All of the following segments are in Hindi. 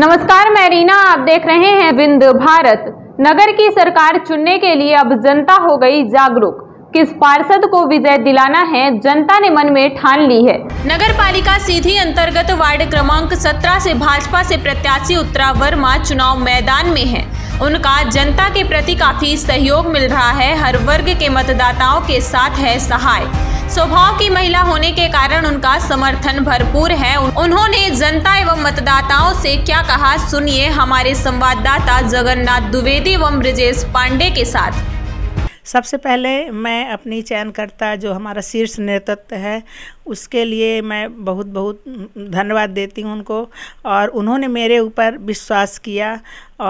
नमस्कार मैं रीना आप देख रहे हैं विंद भारत नगर की सरकार चुनने के लिए अब जनता हो गई जागरूक किस पार्षद को विजय दिलाना है जनता ने मन में ठान ली है नगर पालिका सीधी अंतर्गत वार्ड क्रमांक 17 से भाजपा से प्रत्याशी उत्तरा वर्मा चुनाव मैदान में है उनका जनता के प्रति काफी सहयोग मिल रहा है हर वर्ग के मतदाताओं के साथ है सहाय स्वभाव की महिला होने के कारण उनका समर्थन भरपूर है उन्होंने जनता एवं मतदाताओं से क्या कहा सुनिए हमारे संवाददाता जगन्नाथ द्विवेदी एवं ब्रजेश पांडे के साथ सबसे पहले मैं अपनी चयनकर्ता जो हमारा शीर्ष नेतृत्व है उसके लिए मैं बहुत बहुत धन्यवाद देती हूँ उनको और उन्होंने मेरे ऊपर विश्वास किया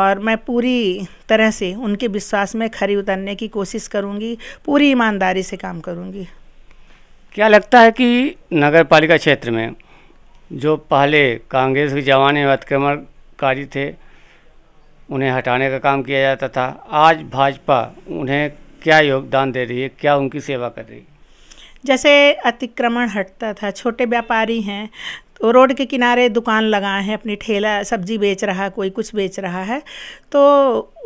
और मैं पूरी तरह से उनके विश्वास में खरी उतरने की कोशिश करूँगी पूरी ईमानदारी से काम करूँगी क्या लगता है कि नगर पालिका क्षेत्र में जो पहले कांग्रेस के जमाने में अतिक्रमणकारी थे उन्हें हटाने का काम किया जाता था आज भाजपा उन्हें क्या योगदान दे रही है क्या उनकी सेवा कर रही है जैसे अतिक्रमण हटता था छोटे व्यापारी हैं तो रोड के किनारे दुकान लगाए हैं अपनी ठेला सब्जी बेच रहा है कोई कुछ बेच रहा है तो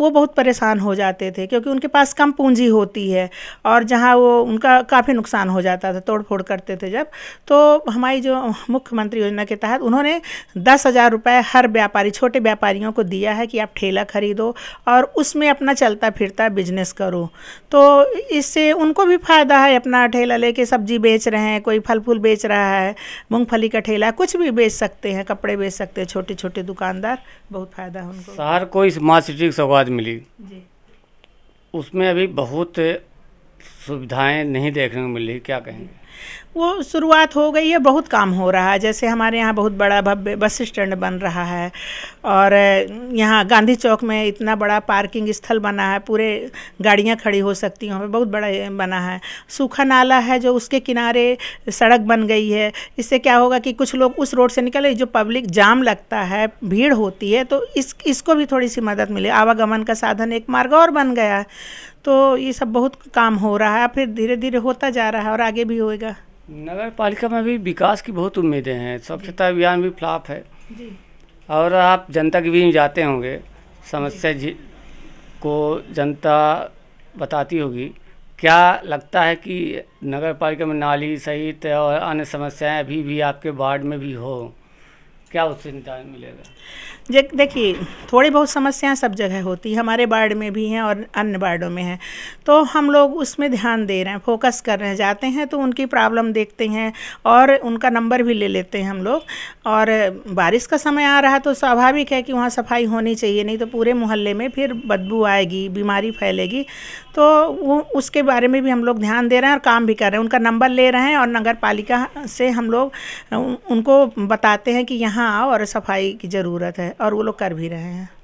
वो बहुत परेशान हो जाते थे क्योंकि उनके पास कम पूंजी होती है और जहाँ वो उनका काफ़ी नुकसान हो जाता था तोड़ फोड़ करते थे जब तो हमारी जो मुख्यमंत्री योजना के तहत उन्होंने दस हज़ार रुपये हर व्यापारी छोटे व्यापारियों को दिया है कि आप ठेला खरीदो और उसमें अपना चलता फिरता बिजनेस करो तो इससे उनको भी फ़ायदा है अपना ठेला लेके सब्जी बेच रहे हैं कोई फल फूल बेच रहा है मूँगफली का ठेला कुछ कुछ भी बेच सकते हैं कपड़े बेच सकते हैं छोटे छोटे दुकानदार बहुत फ़ायदा है उनको शहर को स्मार्ट सिटी की सौगात मिली जी उसमें अभी बहुत सुविधाएं नहीं देखने को मिली क्या कहेंगे वो शुरुआत हो गई है बहुत काम हो रहा है जैसे हमारे यहाँ बहुत बड़ा भव्य बस स्टैंड बन रहा है और यहाँ गांधी चौक में इतना बड़ा पार्किंग स्थल बना है पूरे गाड़ियाँ खड़ी हो सकती हैं बहुत बड़ा बना है सूखा नाला है जो उसके किनारे सड़क बन गई है इससे क्या होगा कि कुछ लोग उस रोड से निकले जो पब्लिक जाम लगता है भीड़ होती है तो इस इसको भी थोड़ी सी मदद मिले आवागमन का साधन एक मार्ग और बन गया है तो ये सब बहुत काम हो रहा है फिर धीरे धीरे होता जा रहा है और आगे भी होएगा नगर पालिका में भी विकास की बहुत उम्मीदें हैं स्वच्छता अभियान भी फ्लाप है और आप जनता के बीच जाते होंगे समस्या जी को जनता बताती होगी क्या लगता है कि नगर पालिका में नाली सहित और अन्य समस्याएं अभी भी आपके वार्ड में भी हो क्या उससे निदान मिलेगा देखिए थोड़ी बहुत समस्याएं सब जगह होती है हमारे वार्ड में भी हैं और अन्य वार्डों में हैं तो हम लोग उसमें ध्यान दे रहे हैं फोकस कर रहे हैं जाते हैं तो उनकी प्रॉब्लम देखते हैं और उनका नंबर भी ले लेते हैं हम लोग और बारिश का समय आ रहा है तो स्वाभाविक है कि वहाँ सफाई होनी चाहिए नहीं तो पूरे मोहल्ले में फिर बदबू आएगी बीमारी फैलेगी तो वो उसके बारे में भी हम लोग ध्यान दे रहे हैं और काम भी कर रहे हैं उनका नंबर ले रहे हैं और नगर से हम लोग उनको बताते हैं कि यहाँ हाँ और सफाई की ज़रूरत है और वो लोग कर भी रहे हैं